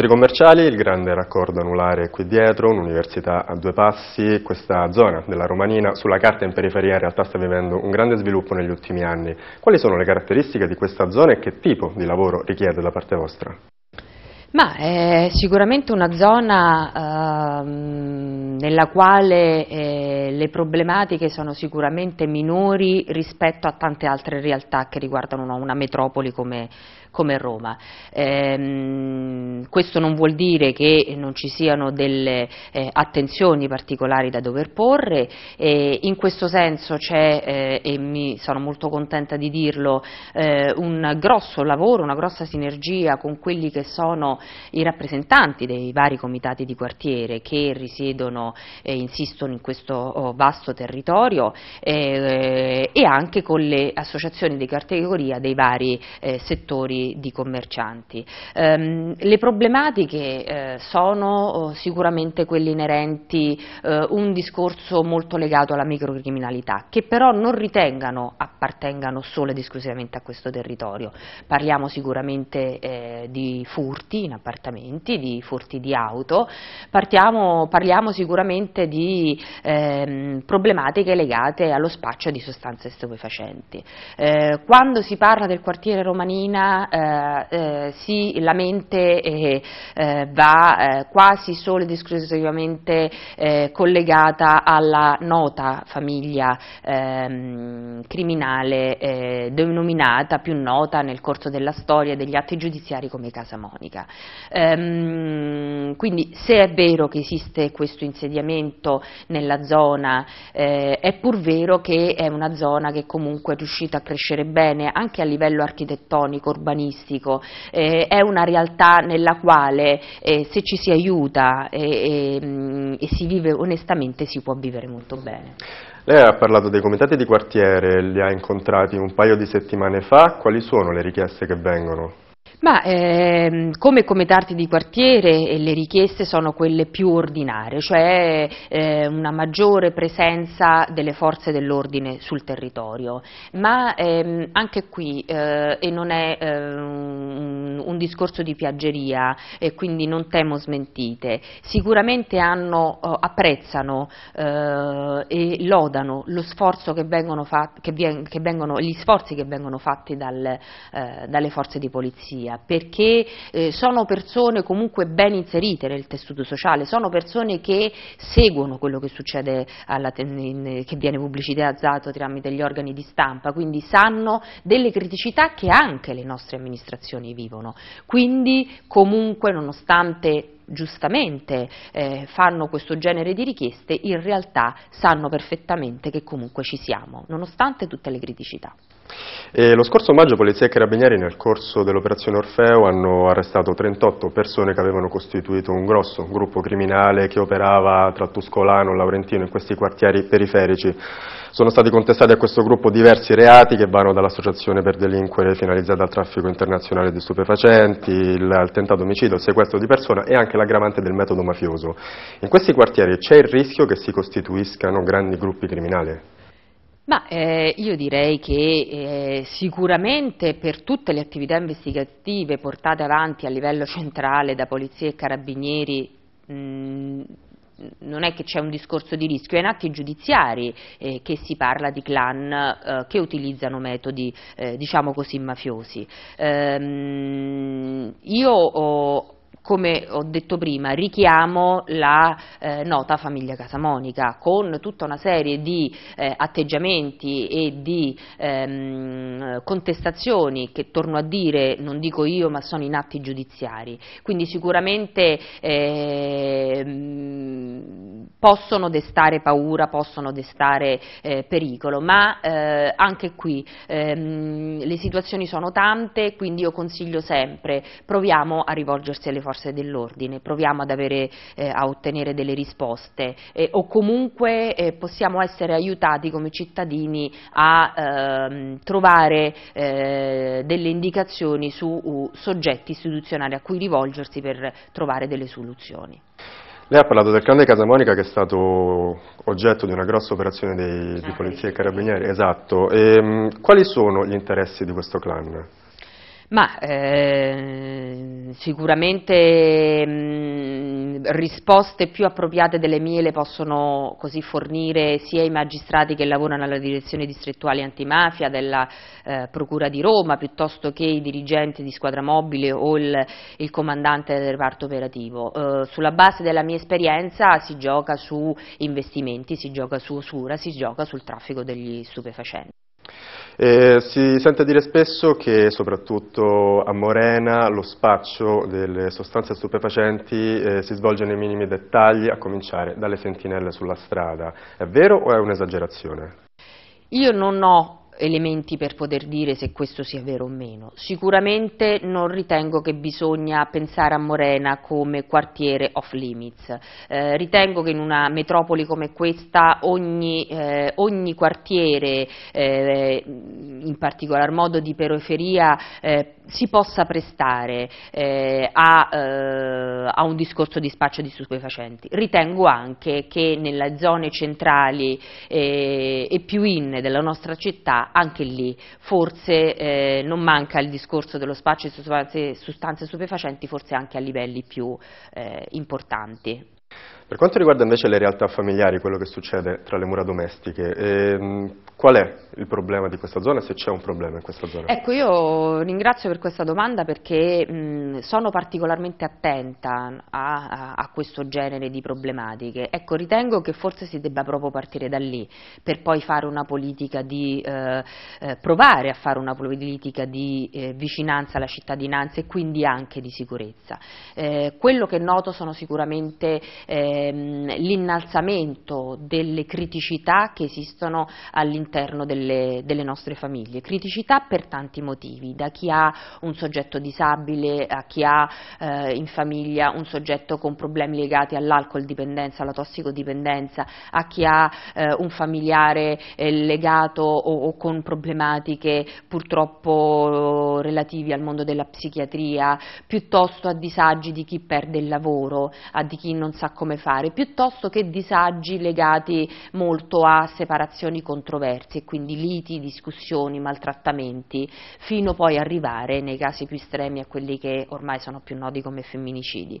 centri commerciali, il grande raccordo anulare qui dietro, un'università a due passi, questa zona della Romanina sulla carta in periferia in realtà sta vivendo un grande sviluppo negli ultimi anni. Quali sono le caratteristiche di questa zona e che tipo di lavoro richiede da parte vostra? Ma è sicuramente una zona eh, nella quale eh, le problematiche sono sicuramente minori rispetto a tante altre realtà che riguardano una, una metropoli come, come Roma. Ehm, questo non vuol dire che non ci siano delle eh, attenzioni particolari da dover porre, e in questo senso c'è, eh, e mi sono molto contenta di dirlo, eh, un grosso lavoro, una grossa sinergia con quelli che sono i rappresentanti dei vari comitati di quartiere che risiedono e insistono in questo oh, vasto territorio eh, e anche con le associazioni di categoria dei vari eh, settori di, commercianti. Ehm, le problematiche eh, sono oh, sicuramente quelle inerenti eh, un discorso molto legato alla microcriminalità, che però non ritengano appartengano solo ed esclusivamente a questo territorio. Parliamo sicuramente eh, di furti in appartamenti, di furti di auto, Partiamo, parliamo sicuramente di ehm, problematiche legate allo spaccio di sostanze stupefacenti. Eh, quando si parla del quartiere Romanina eh, eh, si, la mente eh, eh va eh, quasi solo ed esclusivamente eh, collegata alla nota famiglia ehm, criminale denominata più nota nel corso della storia degli atti giudiziari come Casa Monica. Ehm, quindi se è vero che esiste questo insediamento nella zona, è pur vero che è una zona che comunque è riuscita a crescere bene anche a livello architettonico, urbanistico, agonistico, eh, è una realtà nella quale eh, se ci si aiuta eh, e, mm, e si vive onestamente si può vivere molto bene. Lei ha parlato dei comitati di quartiere, li ha incontrati un paio di settimane fa, quali sono le richieste che vengono? Ma ehm, come comitati di quartiere eh, le richieste sono quelle più ordinarie, cioè eh, una maggiore presenza delle forze dell'ordine sul territorio, ma ehm, anche qui, eh, e non è eh, un un discorso di piaggeria e quindi non temo smentite, sicuramente hanno, eh, apprezzano eh, e lodano che fat, che vien, che vengono, gli sforzi che vengono fatti dal, eh, dalle forze di polizia, perché eh, sono persone comunque ben inserite nel tessuto sociale, sono persone che seguono quello che succede, alla, che viene pubblicizzato tramite gli organi di stampa, quindi sanno delle criticità che anche le nostre amministrazioni vivono governo. Quindi comunque nonostante giustamente eh, fanno questo genere di richieste, in realtà sanno perfettamente che comunque ci siamo, nonostante tutte le criticità. E lo scorso maggio Polizia e Carabinieri nel corso dell'operazione Orfeo hanno arrestato 38 persone che avevano costituito un grosso gruppo criminale che operava tra Tuscolano, e Laurentino in questi quartieri periferici. Sono stati contestati a questo gruppo diversi reati che vanno dall'associazione per delinquere finalizzata al traffico internazionale di stupefacenti, il, tentato omicidio, il sequestro di persona e anche l'aggravante del metodo mafioso. In questi quartieri c'è il rischio che si costituiscano grandi gruppi criminali? Ma eh, io direi che eh, sicuramente per tutte le attività investigative portate avanti a livello centrale da polizia e carabinieri mh, non è che c'è un discorso di rischio, è in atti giudiziari eh, che si parla di clan eh, che utilizzano metodi, eh, diciamo così, mafiosi. Ehm, io ho come ho detto prima, richiamo la eh, nota famiglia casamonica con tutta una serie di eh, atteggiamenti e di ehm, contestazioni che, torno a dire, non dico io, ma sono in atti giudiziari. Quindi sicuramente eh, possono destare paura, possono destare eh, pericolo, ma eh, anche qui ehm, le situazioni sono tante, quindi io consiglio sempre, proviamo a rivolgersi alle forze forze dell'ordine, proviamo avere, eh, a ottenere delle risposte eh, o comunque eh, possiamo essere aiutati come cittadini a ehm, trovare eh, delle indicazioni su uh, soggetti istituzionali a cui rivolgersi per trovare delle soluzioni. Lei ha parlato del clan di Casa Monica che è stato oggetto di una grossa operazione dei, di ah, polizia e carabinieri, esatto. E, ehm, quali sono gli interessi di questo clan? Ma eh, sicuramente mh, risposte più appropriate delle mie le possono così fornire sia i magistrati che lavorano alla direzione distrettuale antimafia della eh, Procura di Roma piuttosto che i dirigenti di squadra mobile o il, il comandante del reparto operativo. Eh, sulla base della mia esperienza si gioca su investimenti, si gioca su usura, si gioca sul traffico degli stupefacenti. Eh, si sente dire spesso che, soprattutto a Morena, lo spaccio delle sostanze stupefacenti eh, si svolge nei minimi dettagli, a cominciare dalle sentinelle sulla strada. È vero o è un'esagerazione? Io non ho elementi per poter dire se questo sia vero o meno. Sicuramente non ritengo che bisogna pensare a Morena come quartiere off limits, eh, ritengo che in una metropoli come questa ogni, eh, ogni quartiere, eh, in particolar modo di periferia, eh, si possa prestare eh, a, eh, a, un discorso di spaccio di stupefacenti. Ritengo anche che nelle zone centrali e più in della nostra città anche lì forse eh, non manca il discorso dello spaccio di sostanze, sostanze, stupefacenti forse anche a livelli più eh, importanti. Per quanto riguarda invece le realtà familiari, quello che succede tra le mura domestiche, ehm, qual è il problema di questa zona, se c'è un problema in questa zona? Ecco, io ringrazio per questa domanda perché mh, sono particolarmente attenta a, a, a, questo genere di problematiche. Ecco, ritengo che forse si debba proprio partire da lì, per poi fare una politica di, eh, eh provare a fare una politica di eh, vicinanza alla cittadinanza e quindi anche di sicurezza. Eh, quello che noto sono sicuramente eh, ehm, l'innalzamento delle criticità che esistono all'interno delle, delle, nostre famiglie. Criticità per tanti motivi, da chi ha un soggetto disabile a chi ha eh, in famiglia un soggetto con problemi legati all'alcol dipendenza, alla tossicodipendenza, a chi ha eh, un familiare eh, legato o, o con problematiche purtroppo relativi al mondo della psichiatria, piuttosto a disagi di chi perde il lavoro, a di chi non sa come fare fare, piuttosto che disagi legati molto a separazioni controverse, quindi liti, discussioni, maltrattamenti, fino poi arrivare nei casi più estremi a quelli che ormai sono più noti come femminicidi.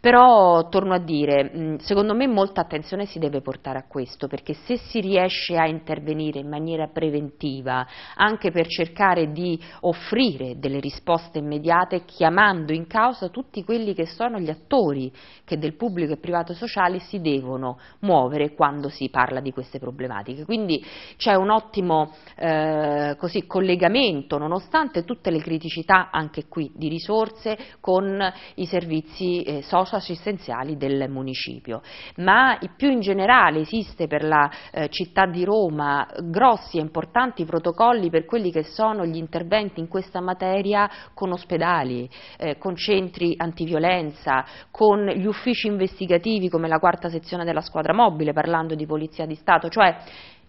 Però torno a dire, secondo me molta attenzione si deve portare a questo, perché se si riesce a intervenire in maniera preventiva, anche per cercare di offrire delle risposte immediate, chiamando in causa tutti quelli che sono gli attori che del pubblico e privato sono sociali si devono muovere quando si parla di queste problematiche. Quindi c'è un ottimo eh, così, collegamento, nonostante tutte le criticità anche qui di risorse, con i servizi eh, socio-assistenziali del municipio. Ma più in generale esiste per la eh, città di Roma grossi e importanti protocolli per quelli che sono gli interventi in questa materia con ospedali, eh, con centri antiviolenza, con gli uffici investigativi istituti come la quarta sezione della squadra mobile, parlando di polizia di Stato, cioè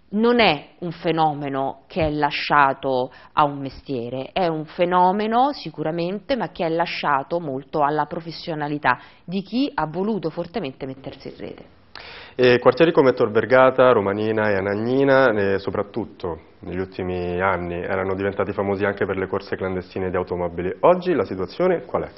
non è un fenomeno che è lasciato a un mestiere, è un fenomeno sicuramente, ma che è lasciato molto alla professionalità di chi ha voluto fortemente mettersi in rete. E quartieri come Tor Vergata, Romanina e Anagnina, eh, soprattutto negli ultimi anni, erano diventati famosi anche per le corse clandestine di automobili. Oggi la situazione qual è?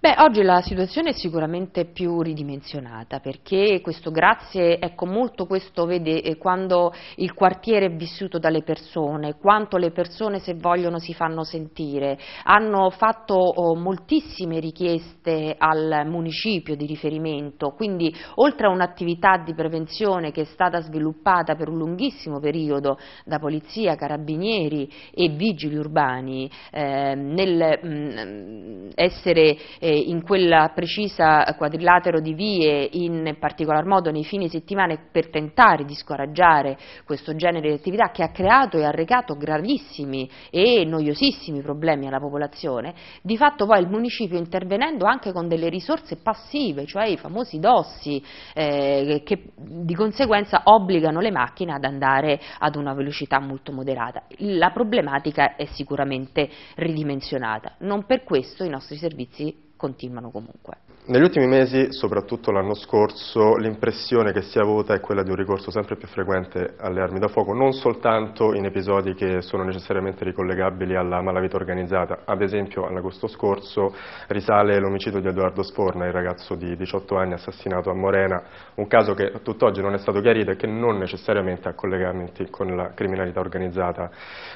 Beh, oggi la situazione è sicuramente più ridimensionata perché questo grazie, ecco molto questo vede eh, quando il quartiere è vissuto dalle persone, quanto le persone se vogliono si fanno sentire, hanno fatto oh, moltissime richieste al municipio di riferimento, quindi oltre a un'attività di prevenzione che è stata sviluppata per un lunghissimo periodo da polizia, carabinieri e vigili urbani, eh, nel mh, mm, essere eh, in quella precisa quadrilatero di vie, in particolar modo nei fine settimane, per tentare di scoraggiare questo genere di attività che ha creato e arrecato gravissimi e noiosissimi problemi alla popolazione, di fatto poi il municipio intervenendo anche con delle risorse passive, cioè i famosi dossi, eh, che di conseguenza obbligano le macchine ad andare ad una velocità molto moderata. La problematica è sicuramente ridimensionata, non per questo i nostri servizi continuano comunque. Negli ultimi mesi, soprattutto l'anno scorso, l'impressione che si è avuta è quella di un ricorso sempre più frequente alle armi da fuoco, non soltanto in episodi che sono necessariamente ricollegabili alla malavita organizzata, ad esempio all'agosto scorso risale l'omicidio di Edoardo Sforna, il ragazzo di 18 anni assassinato a Morena, un caso che a tutt'oggi non è stato chiarito e che non necessariamente ha collegamenti con la criminalità organizzata.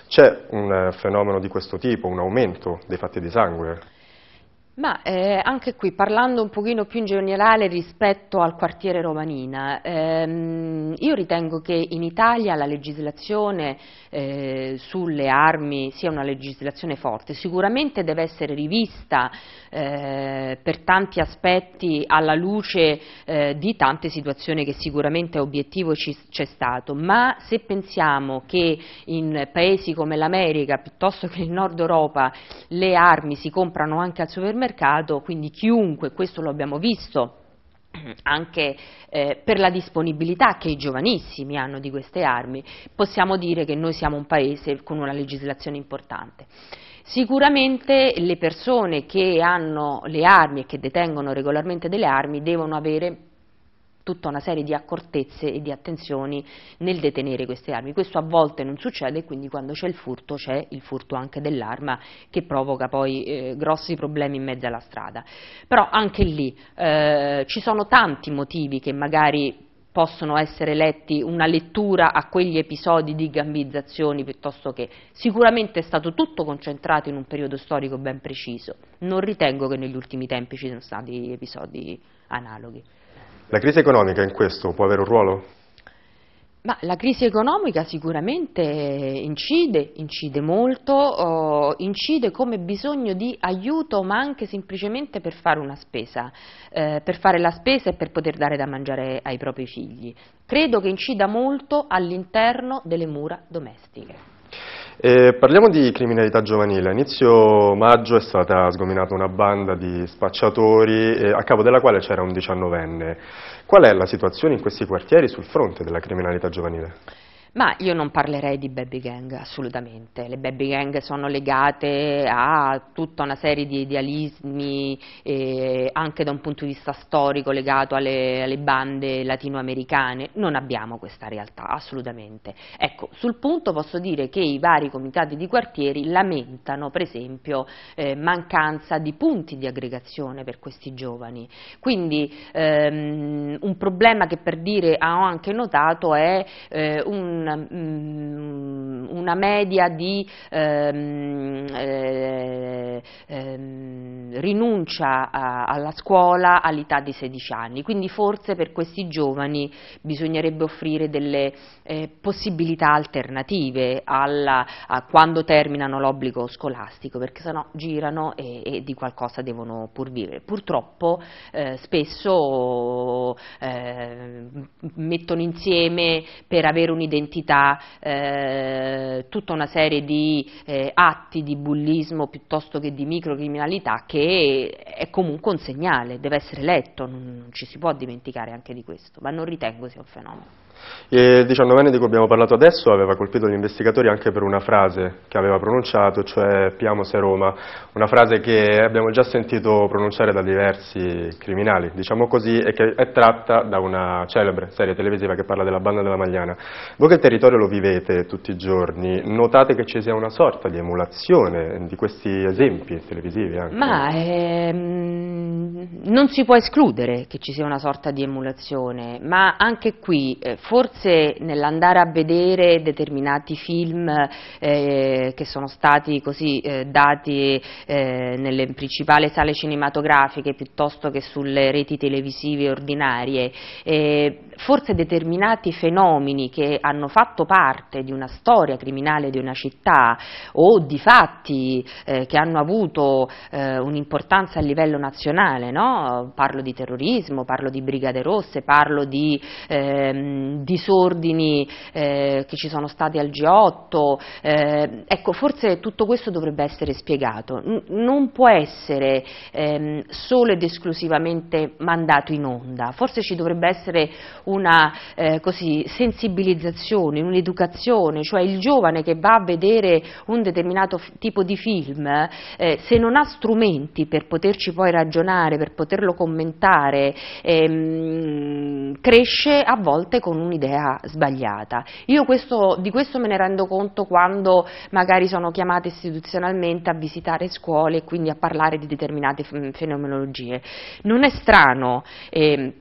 C'è un eh, fenomeno di questo tipo, un aumento dei fatti di sangue? Ma eh, anche qui, parlando un pochino più in generale rispetto al quartiere romanina, ehm, io ritengo che in Italia la legislazione eh, sulle armi sia una legislazione forte, sicuramente deve essere rivista eh, per tanti aspetti alla luce eh, di tante situazioni che sicuramente obiettivo c'è stato, ma se pensiamo che in paesi come l'America piuttosto che il nord Europa le armi si comprano anche al supermercato, mercato, quindi chiunque, questo lo abbiamo visto anche eh, per la disponibilità che i giovanissimi hanno di queste armi, possiamo dire che noi siamo un paese con una legislazione importante. Sicuramente le persone che hanno le armi e che detengono regolarmente delle armi devono avere tutta una serie di accortezze e di attenzioni nel detenere queste armi. Questo a volte non succede e quindi quando c'è il furto c'è il furto anche dell'arma che provoca poi eh, grossi problemi in mezzo alla strada. Però anche lì eh, ci sono tanti motivi che magari possono essere letti una lettura a quegli episodi di gambizzazioni piuttosto che sicuramente è stato tutto concentrato in un periodo storico ben preciso. Non ritengo che negli ultimi tempi ci siano stati episodi analoghi. La crisi economica in questo può avere un ruolo? Ma la crisi economica sicuramente incide, incide molto, oh, incide come bisogno di aiuto ma anche semplicemente per fare una spesa, eh, per fare la spesa e per poter dare da mangiare ai propri figli. Credo che incida molto all'interno delle mura domestiche. E eh, parliamo di criminalità giovanile. A inizio maggio è stata sgominata una banda di spacciatori eh, a capo della quale c'era un diciannovenne. Qual è la situazione in questi quartieri sul fronte della criminalità giovanile? Ma io non parlerei di baby gang assolutamente, le baby gang sono legate a tutta una serie di idealismi eh, anche da un punto di vista storico legato alle, alle, bande latinoamericane, non abbiamo questa realtà assolutamente. Ecco, sul punto posso dire che i vari comitati di quartieri lamentano per esempio eh, mancanza di punti di aggregazione per questi giovani, quindi ehm, un problema che per dire ho anche notato è eh, un un, mm, una media di ehm, eh, ehm, rinuncia a, alla scuola all'età di 16 anni, quindi forse per questi giovani bisognerebbe offrire delle eh, possibilità alternative alla, a quando terminano l'obbligo scolastico, perché sennò girano e, e di qualcosa devono pur vivere. Purtroppo eh, spesso eh, mettono insieme per avere un'identità identità, eh, tutta una serie di eh, atti di bullismo piuttosto che di microcriminalità che è comunque un segnale, deve essere letto, non ci si può dimenticare anche di questo, ma non ritengo sia un fenomeno. Il diciannovenne di cui abbiamo parlato adesso aveva colpito gli investigatori anche per una frase che aveva pronunciato, cioè Piamo se Roma, una frase che abbiamo già sentito pronunciare da diversi criminali, diciamo così, e che è tratta da una celebre serie televisiva che parla della banda della Magliana. Voi che il territorio lo vivete tutti i giorni, notate che ci sia una sorta di emulazione di questi esempi televisivi anche? Ma ehm, non si può escludere che ci sia una sorta di emulazione, ma anche qui... Eh, forse nell'andare a vedere determinati film eh, che sono stati così eh, dati eh, nelle principali sale cinematografiche piuttosto che sulle reti televisive ordinarie, eh, forse determinati fenomeni che hanno fatto parte di una storia criminale di una città o di fatti eh, che hanno avuto eh, un'importanza a livello nazionale, no? parlo di terrorismo, parlo di brigade Rosse, parlo di ehm, Ehm, disordini eh, che ci sono stati al G8, eh, ecco forse tutto questo dovrebbe essere spiegato, N non può essere ehm, solo ed esclusivamente mandato in onda, forse ci dovrebbe essere una eh, così, sensibilizzazione, un'educazione, cioè il giovane che va a vedere un determinato tipo di film, eh, se non ha strumenti per poterci poi ragionare, per poterlo commentare, ehm, cresce a volte con un'idea sbagliata. Io questo, di questo me ne rendo conto quando magari sono chiamata istituzionalmente a visitare scuole e quindi a parlare di determinate mm, fenomenologie. Non è strano. Eh,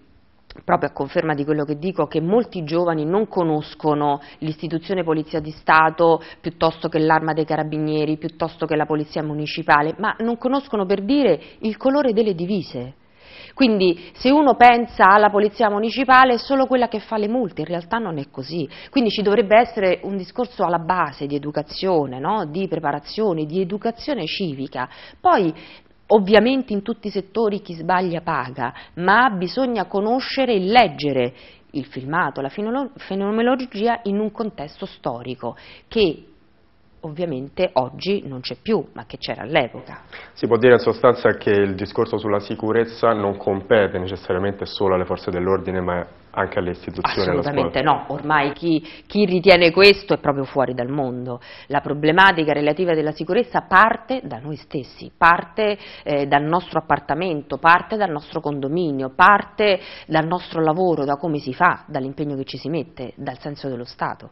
proprio a conferma di quello che dico, che molti giovani non conoscono l'istituzione Polizia di Stato piuttosto che l'arma dei carabinieri, piuttosto che la Polizia Municipale, ma non conoscono per dire il colore delle divise. Quindi se uno pensa alla polizia municipale è solo quella che fa le multe, in realtà non è così. Quindi ci dovrebbe essere un discorso alla base di educazione, no? di preparazione, di educazione civica. Poi ovviamente in tutti i settori chi sbaglia paga, ma bisogna conoscere e leggere il filmato, la fenomenologia in un contesto storico che ovviamente oggi non c'è più, ma che c'era all'epoca. Si può dire in sostanza che il discorso sulla sicurezza non compete necessariamente solo alle forze dell'ordine, ma anche alle istituzioni Assolutamente no, ormai chi, chi, ritiene questo è proprio fuori dal mondo. La problematica relativa della sicurezza parte da noi stessi, parte eh, dal nostro appartamento, parte dal nostro condominio, parte dal nostro lavoro, da come si fa, dall'impegno che ci si mette, dal senso dello Stato.